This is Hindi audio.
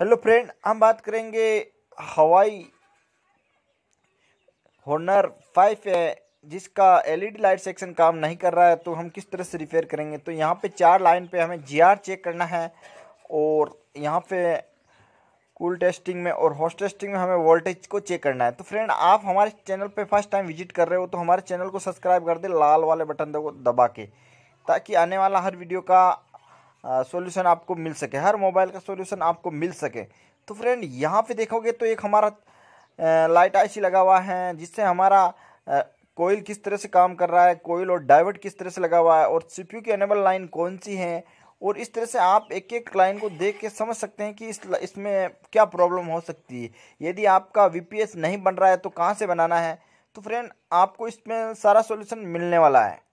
हेलो फ्रेंड हम बात करेंगे हवाई होनर फाइव है जिसका एलईडी लाइट सेक्शन काम नहीं कर रहा है तो हम किस तरह से रिपेयर करेंगे तो यहाँ पे चार लाइन पे हमें जीआर चेक करना है और यहाँ पे कूल टेस्टिंग में और हॉस्ट टेस्टिंग में हमें वोल्टेज को चेक करना है तो फ्रेंड आप हमारे चैनल पे फर्स्ट टाइम विजिट कर रहे हो तो हमारे चैनल को सब्सक्राइब कर दे लाल वाले बटन दबा के ताकि आने वाला हर वीडियो का सॉल्यूशन आपको मिल सके हर मोबाइल का सॉल्यूशन आपको मिल सके तो फ्रेंड यहाँ पे देखोगे तो एक हमारा लाइट आई लगा हुआ है जिससे हमारा कोयल किस तरह से काम कर रहा है कोयल और डाइवर्ट किस तरह से लगा हुआ है और सीपीयू की एनेबल लाइन कौन सी है और इस तरह से आप एक एक लाइन को देख के समझ सकते हैं कि इस इसमें क्या प्रॉब्लम हो सकती है यदि आपका वीपीएस नहीं बन रहा है तो कहाँ से बनाना है तो फ्रेंड आपको इसमें सारा सॉल्यूशन मिलने वाला है